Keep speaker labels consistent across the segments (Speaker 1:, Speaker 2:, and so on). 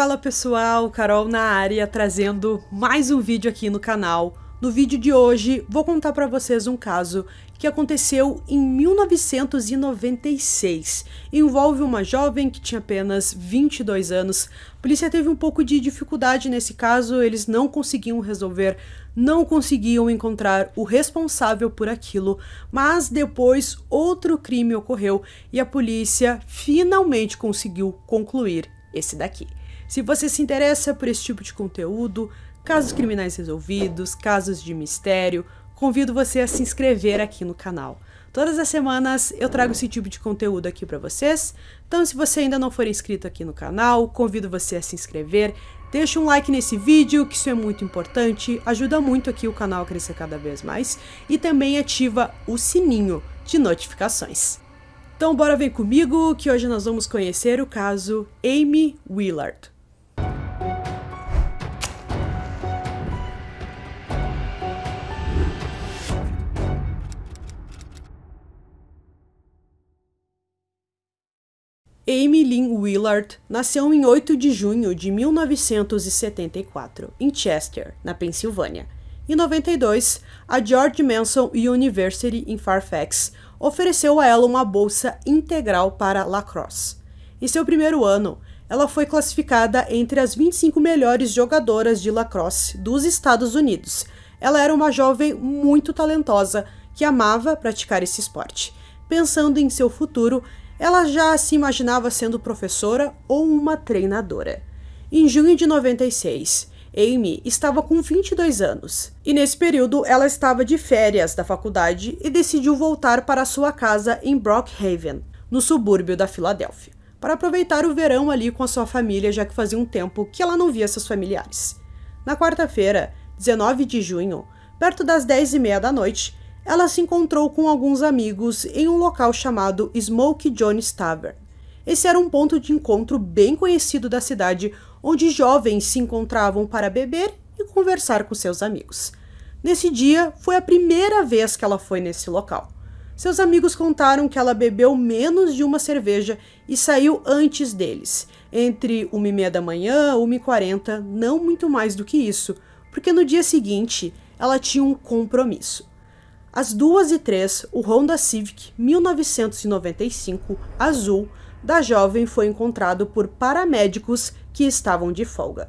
Speaker 1: Fala pessoal, Carol na área trazendo mais um vídeo aqui no canal. No vídeo de hoje vou contar para vocês um caso que aconteceu em 1996. Envolve uma jovem que tinha apenas 22 anos. A polícia teve um pouco de dificuldade nesse caso, eles não conseguiam resolver, não conseguiam encontrar o responsável por aquilo, mas depois outro crime ocorreu e a polícia finalmente conseguiu concluir esse daqui. Se você se interessa por esse tipo de conteúdo, casos criminais resolvidos, casos de mistério, convido você a se inscrever aqui no canal. Todas as semanas eu trago esse tipo de conteúdo aqui para vocês. Então, se você ainda não for inscrito aqui no canal, convido você a se inscrever. Deixa um like nesse vídeo, que isso é muito importante, ajuda muito aqui o canal a crescer cada vez mais e também ativa o sininho de notificações. Então, bora vem comigo que hoje nós vamos conhecer o caso Amy Willard. Amy Lynn Willard nasceu em 8 de junho de 1974, em Chester, na Pensilvânia. Em 92, a George Mason University em Fairfax ofereceu a ela uma bolsa integral para lacrosse. Em seu primeiro ano, ela foi classificada entre as 25 melhores jogadoras de lacrosse dos Estados Unidos. Ela era uma jovem muito talentosa que amava praticar esse esporte. Pensando em seu futuro, ela já se imaginava sendo professora ou uma treinadora. Em junho de 96, Amy estava com 22 anos e, nesse período, ela estava de férias da faculdade e decidiu voltar para sua casa em Brockhaven, no subúrbio da Filadélfia, para aproveitar o verão ali com a sua família, já que fazia um tempo que ela não via seus familiares. Na quarta-feira, 19 de junho, perto das 10 e meia da noite, ela se encontrou com alguns amigos em um local chamado Smoke John's Tavern. Esse era um ponto de encontro bem conhecido da cidade, onde jovens se encontravam para beber e conversar com seus amigos. Nesse dia, foi a primeira vez que ela foi nesse local. Seus amigos contaram que ela bebeu menos de uma cerveja e saiu antes deles, entre 1h30 da manhã, 1h40, não muito mais do que isso, porque no dia seguinte ela tinha um compromisso. Às 2 e 03 o Honda Civic 1995 azul da jovem foi encontrado por paramédicos que estavam de folga.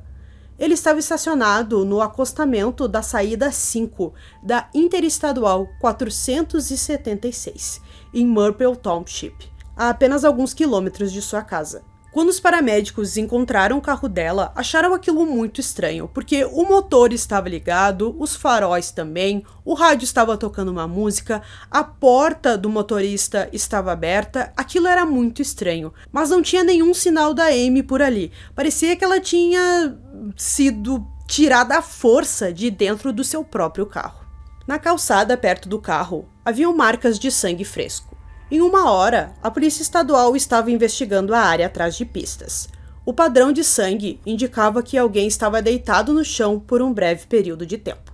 Speaker 1: Ele estava estacionado no acostamento da saída 5 da Interestadual 476, em Murple Township, a apenas alguns quilômetros de sua casa. Quando os paramédicos encontraram o carro dela, acharam aquilo muito estranho, porque o motor estava ligado, os faróis também, o rádio estava tocando uma música, a porta do motorista estava aberta, aquilo era muito estranho. Mas não tinha nenhum sinal da Amy por ali. Parecia que ela tinha sido tirada à força de dentro do seu próprio carro. Na calçada perto do carro, haviam marcas de sangue fresco. Em uma hora, a polícia estadual estava investigando a área atrás de pistas. O padrão de sangue indicava que alguém estava deitado no chão por um breve período de tempo.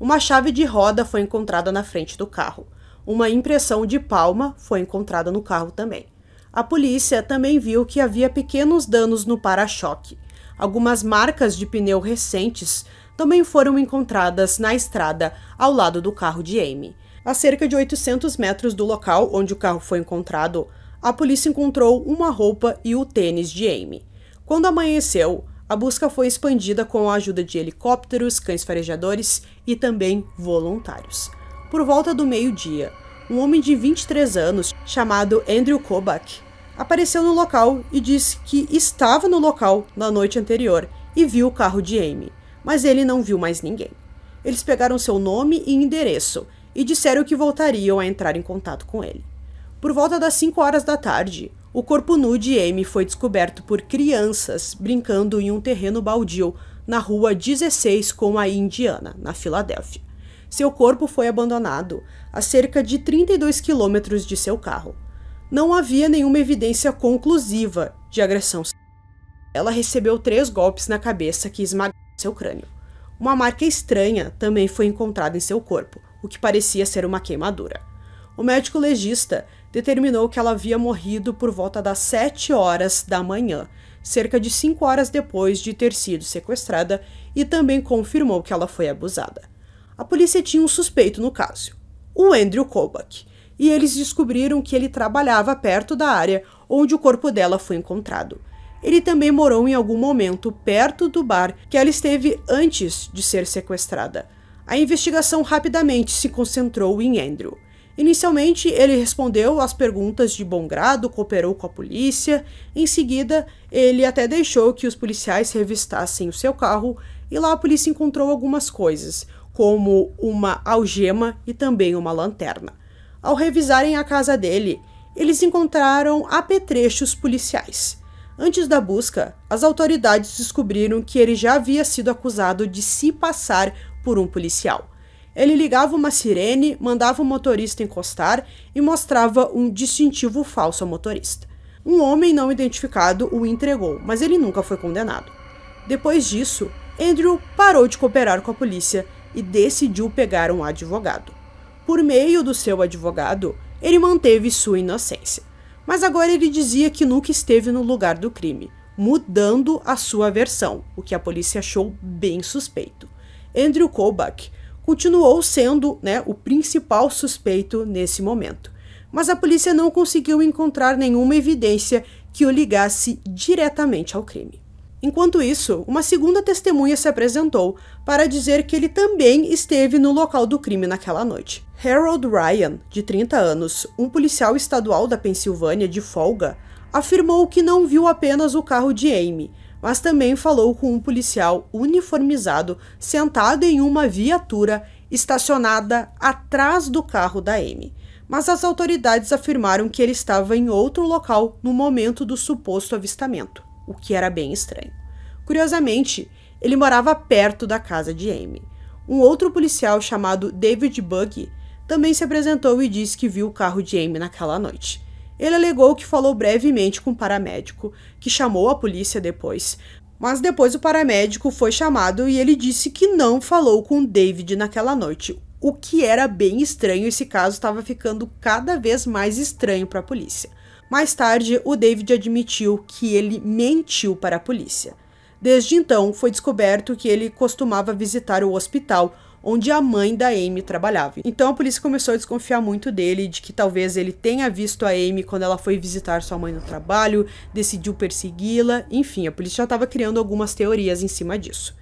Speaker 1: Uma chave de roda foi encontrada na frente do carro. Uma impressão de palma foi encontrada no carro também. A polícia também viu que havia pequenos danos no para-choque. Algumas marcas de pneu recentes também foram encontradas na estrada ao lado do carro de Amy. A cerca de 800 metros do local onde o carro foi encontrado, a polícia encontrou uma roupa e o tênis de Amy. Quando amanheceu, a busca foi expandida com a ajuda de helicópteros, cães farejadores e também voluntários. Por volta do meio-dia, um homem de 23 anos, chamado Andrew Kobach, apareceu no local e disse que estava no local na noite anterior e viu o carro de Amy, mas ele não viu mais ninguém. Eles pegaram seu nome e endereço e disseram que voltariam a entrar em contato com ele. Por volta das 5 horas da tarde, o corpo nu de Amy foi descoberto por crianças brincando em um terreno baldio na rua 16 com a Indiana, na Filadélfia. Seu corpo foi abandonado a cerca de 32 quilômetros de seu carro. Não havia nenhuma evidência conclusiva de agressão. Ela recebeu três golpes na cabeça que esmagaram seu crânio. Uma marca estranha também foi encontrada em seu corpo, o que parecia ser uma queimadura. O médico legista determinou que ela havia morrido por volta das 7 horas da manhã, cerca de 5 horas depois de ter sido sequestrada, e também confirmou que ela foi abusada. A polícia tinha um suspeito no caso, o Andrew Kobach, e eles descobriram que ele trabalhava perto da área onde o corpo dela foi encontrado. Ele também morou em algum momento perto do bar que ela esteve antes de ser sequestrada. A investigação rapidamente se concentrou em Andrew. Inicialmente, ele respondeu às perguntas de bom grado, cooperou com a polícia. Em seguida, ele até deixou que os policiais revistassem o seu carro e lá a polícia encontrou algumas coisas, como uma algema e também uma lanterna. Ao revisarem a casa dele, eles encontraram apetrechos policiais. Antes da busca, as autoridades descobriram que ele já havia sido acusado de se passar por um policial. Ele ligava uma sirene, mandava o motorista encostar e mostrava um distintivo falso ao motorista. Um homem não identificado o entregou, mas ele nunca foi condenado. Depois disso, Andrew parou de cooperar com a polícia e decidiu pegar um advogado. Por meio do seu advogado, ele manteve sua inocência. Mas agora ele dizia que nunca esteve no lugar do crime, mudando a sua versão, o que a polícia achou bem suspeito. Andrew Kobach continuou sendo né, o principal suspeito nesse momento. Mas a polícia não conseguiu encontrar nenhuma evidência que o ligasse diretamente ao crime. Enquanto isso, uma segunda testemunha se apresentou para dizer que ele também esteve no local do crime naquela noite. Harold Ryan, de 30 anos, um policial estadual da Pensilvânia de folga, afirmou que não viu apenas o carro de Amy, mas também falou com um policial uniformizado sentado em uma viatura estacionada atrás do carro da Amy. Mas as autoridades afirmaram que ele estava em outro local no momento do suposto avistamento, o que era bem estranho. Curiosamente, ele morava perto da casa de Amy. Um outro policial chamado David Buggy também se apresentou e disse que viu o carro de Amy naquela noite. Ele alegou que falou brevemente com o um paramédico, que chamou a polícia depois. Mas depois o paramédico foi chamado e ele disse que não falou com David naquela noite, o que era bem estranho. Esse caso estava ficando cada vez mais estranho para a polícia. Mais tarde, o David admitiu que ele mentiu para a polícia. Desde então, foi descoberto que ele costumava visitar o hospital onde a mãe da Amy trabalhava. Então a polícia começou a desconfiar muito dele, de que talvez ele tenha visto a Amy quando ela foi visitar sua mãe no trabalho, decidiu persegui-la, enfim, a polícia já estava criando algumas teorias em cima disso.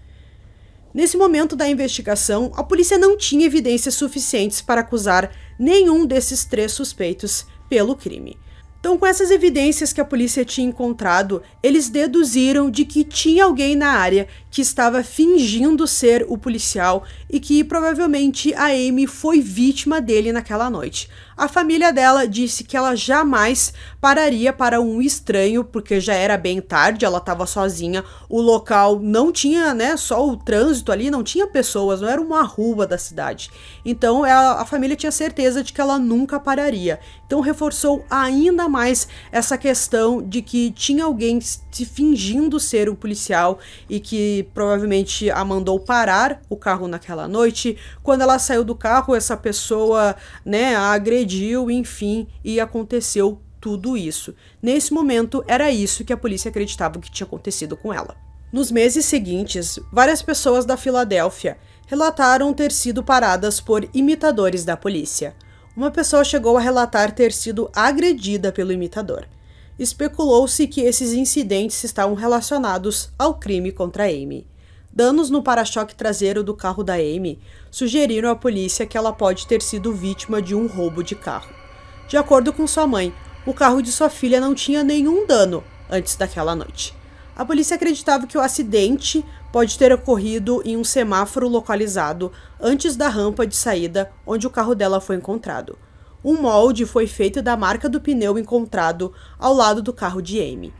Speaker 1: Nesse momento da investigação, a polícia não tinha evidências suficientes para acusar nenhum desses três suspeitos pelo crime. Então, com essas evidências que a polícia tinha encontrado, eles deduziram de que tinha alguém na área que estava fingindo ser o policial e que provavelmente a Amy foi vítima dele naquela noite a família dela disse que ela jamais pararia para um estranho, porque já era bem tarde, ela estava sozinha, o local não tinha, né, só o trânsito ali, não tinha pessoas, não era uma rua da cidade. Então ela, a família tinha certeza de que ela nunca pararia. Então reforçou ainda mais essa questão de que tinha alguém se fingindo ser um policial e que provavelmente a mandou parar o carro naquela noite. Quando ela saiu do carro, essa pessoa, né, a agrediu agrediu, enfim, e aconteceu tudo isso. Nesse momento, era isso que a polícia acreditava que tinha acontecido com ela. Nos meses seguintes, várias pessoas da Filadélfia relataram ter sido paradas por imitadores da polícia. Uma pessoa chegou a relatar ter sido agredida pelo imitador. Especulou-se que esses incidentes estavam relacionados ao crime contra Amy. Danos no para-choque traseiro do carro da Amy sugeriram à polícia que ela pode ter sido vítima de um roubo de carro. De acordo com sua mãe, o carro de sua filha não tinha nenhum dano antes daquela noite. A polícia acreditava que o acidente pode ter ocorrido em um semáforo localizado antes da rampa de saída onde o carro dela foi encontrado. Um molde foi feito da marca do pneu encontrado ao lado do carro de Amy.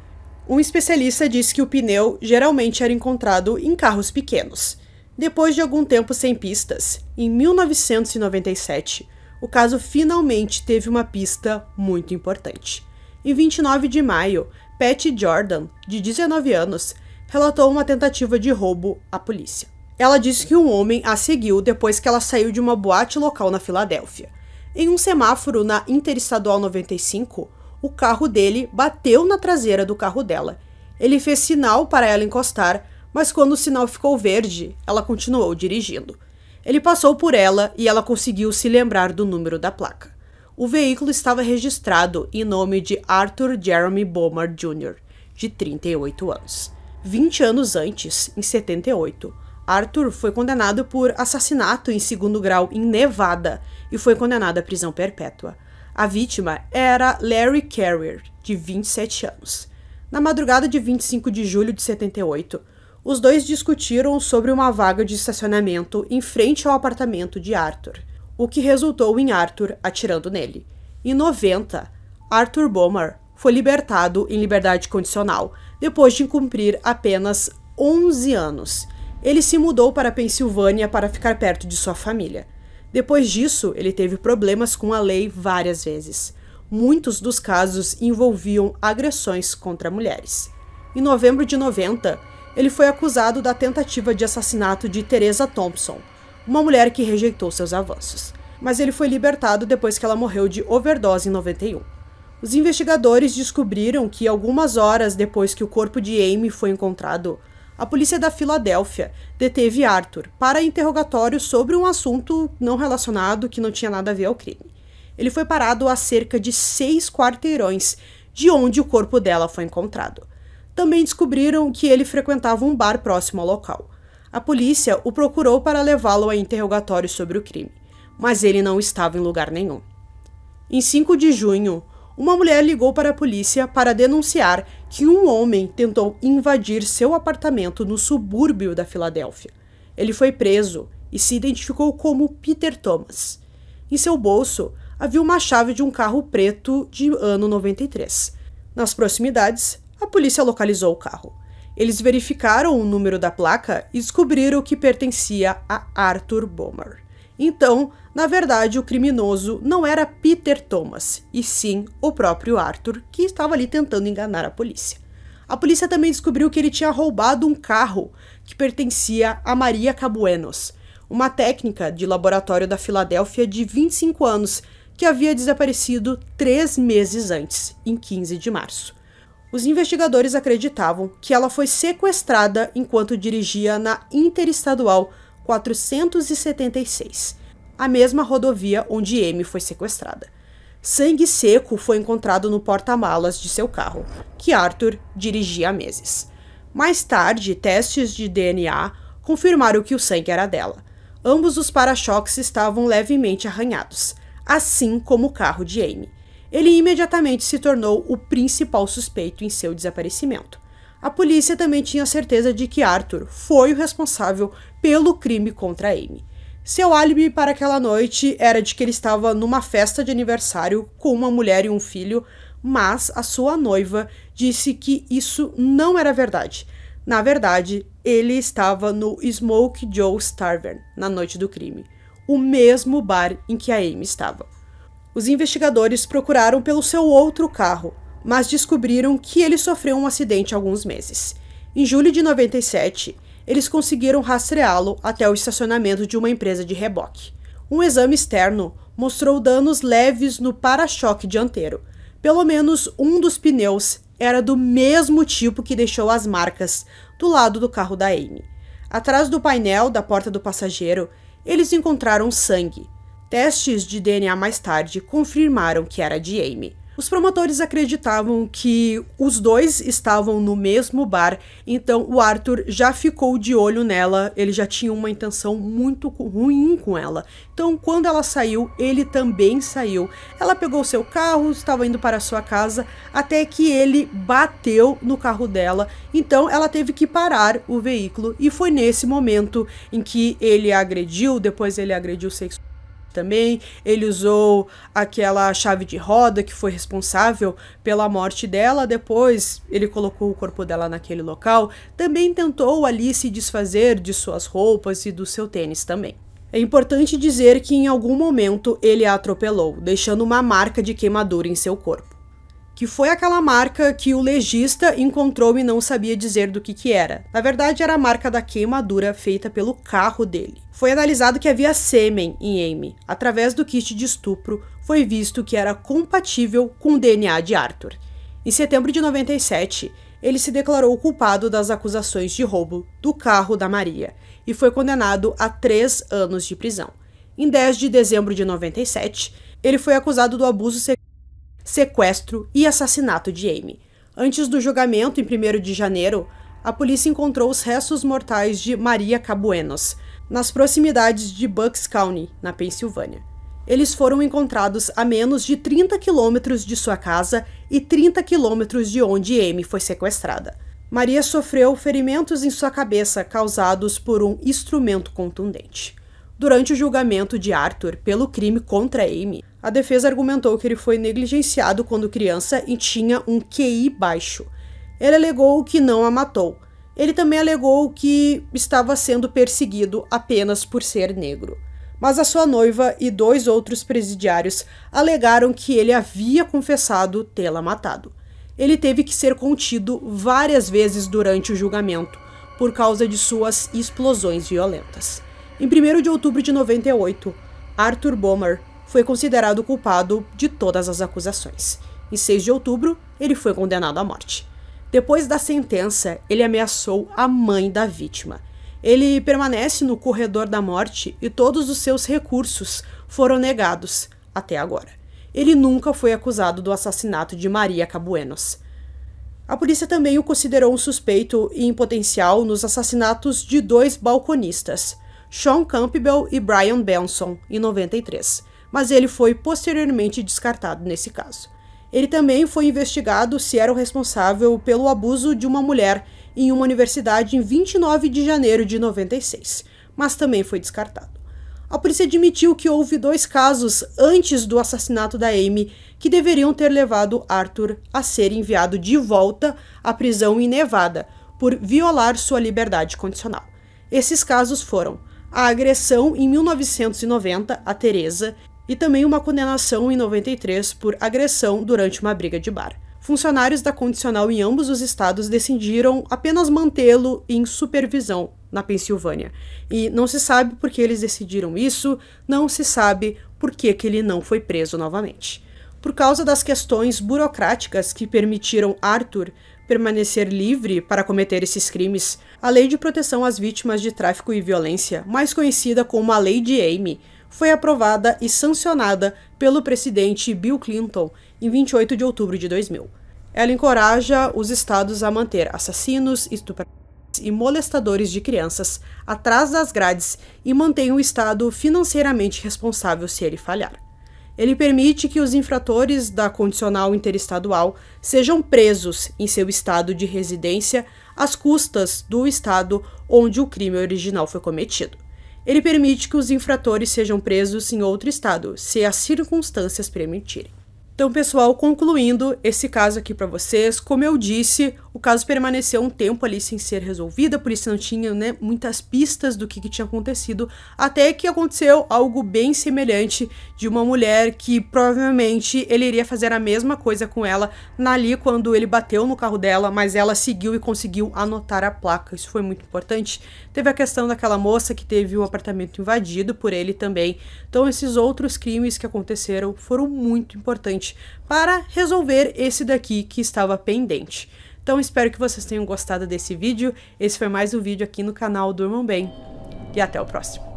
Speaker 1: Um especialista disse que o pneu geralmente era encontrado em carros pequenos. Depois de algum tempo sem pistas, em 1997, o caso finalmente teve uma pista muito importante. Em 29 de maio, Patty Jordan, de 19 anos, relatou uma tentativa de roubo à polícia. Ela disse que um homem a seguiu depois que ela saiu de uma boate local na Filadélfia. Em um semáforo na Interestadual 95, o carro dele bateu na traseira do carro dela. Ele fez sinal para ela encostar, mas quando o sinal ficou verde, ela continuou dirigindo. Ele passou por ela e ela conseguiu se lembrar do número da placa. O veículo estava registrado em nome de Arthur Jeremy Bomar Jr., de 38 anos. 20 anos antes, em 78, Arthur foi condenado por assassinato em segundo grau em Nevada e foi condenado à prisão perpétua. A vítima era Larry Carrier, de 27 anos. Na madrugada de 25 de julho de 78, os dois discutiram sobre uma vaga de estacionamento em frente ao apartamento de Arthur, o que resultou em Arthur atirando nele. Em 90, Arthur Bomer foi libertado em liberdade condicional, depois de cumprir apenas 11 anos. Ele se mudou para a Pensilvânia para ficar perto de sua família. Depois disso, ele teve problemas com a lei várias vezes. Muitos dos casos envolviam agressões contra mulheres. Em novembro de 90, ele foi acusado da tentativa de assassinato de Teresa Thompson, uma mulher que rejeitou seus avanços. Mas ele foi libertado depois que ela morreu de overdose em 91. Os investigadores descobriram que algumas horas depois que o corpo de Amy foi encontrado, a polícia da Filadélfia deteve Arthur para interrogatório sobre um assunto não relacionado que não tinha nada a ver ao crime. Ele foi parado a cerca de seis quarteirões de onde o corpo dela foi encontrado. Também descobriram que ele frequentava um bar próximo ao local. A polícia o procurou para levá-lo a interrogatório sobre o crime, mas ele não estava em lugar nenhum. Em 5 de junho, uma mulher ligou para a polícia para denunciar que um homem tentou invadir seu apartamento no subúrbio da Filadélfia. Ele foi preso e se identificou como Peter Thomas. Em seu bolso havia uma chave de um carro preto de ano 93. Nas proximidades, a polícia localizou o carro. Eles verificaram o número da placa e descobriram que pertencia a Arthur Bomer. Então, na verdade, o criminoso não era Peter Thomas, e sim o próprio Arthur, que estava ali tentando enganar a polícia. A polícia também descobriu que ele tinha roubado um carro que pertencia a Maria Cabuenos, uma técnica de laboratório da Filadélfia de 25 anos que havia desaparecido três meses antes, em 15 de março. Os investigadores acreditavam que ela foi sequestrada enquanto dirigia na Interestadual 476, a mesma rodovia onde Amy foi sequestrada. Sangue seco foi encontrado no porta-malas de seu carro, que Arthur dirigia há meses. Mais tarde, testes de DNA confirmaram que o sangue era dela. Ambos os para-choques estavam levemente arranhados, assim como o carro de Amy. Ele imediatamente se tornou o principal suspeito em seu desaparecimento. A polícia também tinha certeza de que Arthur foi o responsável pelo crime contra Amy. Seu álibi para aquela noite era de que ele estava numa festa de aniversário com uma mulher e um filho, mas a sua noiva disse que isso não era verdade. Na verdade, ele estava no Smoke Joe's Tavern na noite do crime, o mesmo bar em que a Amy estava. Os investigadores procuraram pelo seu outro carro, mas descobriram que ele sofreu um acidente há alguns meses. Em julho de 97, eles conseguiram rastreá-lo até o estacionamento de uma empresa de reboque. Um exame externo mostrou danos leves no para-choque dianteiro. Pelo menos um dos pneus era do mesmo tipo que deixou as marcas do lado do carro da Amy. Atrás do painel da porta do passageiro, eles encontraram sangue. Testes de DNA mais tarde confirmaram que era de Amy. Os promotores acreditavam que os dois estavam no mesmo bar, então o Arthur já ficou de olho nela, ele já tinha uma intenção muito ruim com ela. Então, quando ela saiu, ele também saiu. Ela pegou seu carro, estava indo para sua casa, até que ele bateu no carro dela. Então, ela teve que parar o veículo e foi nesse momento em que ele a agrediu, depois ele agrediu sexualmente também. Ele usou aquela chave de roda que foi responsável pela morte dela. Depois ele colocou o corpo dela naquele local. Também tentou ali se desfazer de suas roupas e do seu tênis também. É importante dizer que em algum momento ele a atropelou, deixando uma marca de queimadura em seu corpo que foi aquela marca que o legista encontrou e não sabia dizer do que que era. Na verdade, era a marca da queimadura feita pelo carro dele. Foi analisado que havia sêmen em Amy. Através do kit de estupro, foi visto que era compatível com o DNA de Arthur. Em setembro de 97, ele se declarou culpado das acusações de roubo do carro da Maria e foi condenado a três anos de prisão. Em 10 de dezembro de 97, ele foi acusado do abuso sexual sequestro e assassinato de Amy. Antes do julgamento, em 1 de janeiro, a polícia encontrou os restos mortais de Maria Cabuenos, nas proximidades de Bucks County, na Pensilvânia. Eles foram encontrados a menos de 30 quilômetros de sua casa e 30 quilômetros de onde Amy foi sequestrada. Maria sofreu ferimentos em sua cabeça causados por um instrumento contundente. Durante o julgamento de Arthur pelo crime contra Amy, a defesa argumentou que ele foi negligenciado quando criança e tinha um QI baixo. Ele alegou que não a matou. Ele também alegou que estava sendo perseguido apenas por ser negro. Mas a sua noiva e dois outros presidiários alegaram que ele havia confessado tê-la matado. Ele teve que ser contido várias vezes durante o julgamento por causa de suas explosões violentas. Em 1 de outubro de 98, Arthur Bomer foi considerado culpado de todas as acusações. Em 6 de outubro, ele foi condenado à morte. Depois da sentença, ele ameaçou a mãe da vítima. Ele permanece no corredor da morte e todos os seus recursos foram negados até agora. Ele nunca foi acusado do assassinato de Maria Cabuenos. A polícia também o considerou um suspeito e em potencial nos assassinatos de dois balconistas, Sean Campbell e Brian Benson, em 93 mas ele foi posteriormente descartado nesse caso. Ele também foi investigado se era o responsável pelo abuso de uma mulher em uma universidade em 29 de janeiro de 96, mas também foi descartado. A polícia admitiu que houve dois casos antes do assassinato da Amy que deveriam ter levado Arthur a ser enviado de volta à prisão em Nevada por violar sua liberdade condicional. Esses casos foram a agressão em 1990 a Teresa e também uma condenação em 93 por agressão durante uma briga de bar. Funcionários da condicional em ambos os estados decidiram apenas mantê-lo em supervisão na Pensilvânia. E não se sabe por que eles decidiram isso, não se sabe por que, que ele não foi preso novamente. Por causa das questões burocráticas que permitiram Arthur permanecer livre para cometer esses crimes, a Lei de Proteção às Vítimas de Tráfico e Violência, mais conhecida como a Lei de Amy, foi aprovada e sancionada pelo presidente Bill Clinton em 28 de outubro de 2000. Ela encoraja os estados a manter assassinos, estupradores e molestadores de crianças atrás das grades e mantém o Estado financeiramente responsável se ele falhar. Ele permite que os infratores da condicional interestadual sejam presos em seu estado de residência às custas do estado onde o crime original foi cometido. Ele permite que os infratores sejam presos em outro estado, se as circunstâncias permitirem. Então, pessoal, concluindo esse caso aqui para vocês, como eu disse, o caso permaneceu um tempo ali sem ser resolvido, a polícia não tinha né, muitas pistas do que, que tinha acontecido, até que aconteceu algo bem semelhante de uma mulher que provavelmente ele iria fazer a mesma coisa com ela ali quando ele bateu no carro dela, mas ela seguiu e conseguiu anotar a placa. Isso foi muito importante. Teve a questão daquela moça que teve o um apartamento invadido por ele também. Então esses outros crimes que aconteceram foram muito importantes para resolver esse daqui que estava pendente. Então espero que vocês tenham gostado desse vídeo. Esse foi mais um vídeo aqui no canal Durmam Bem. E até o próximo.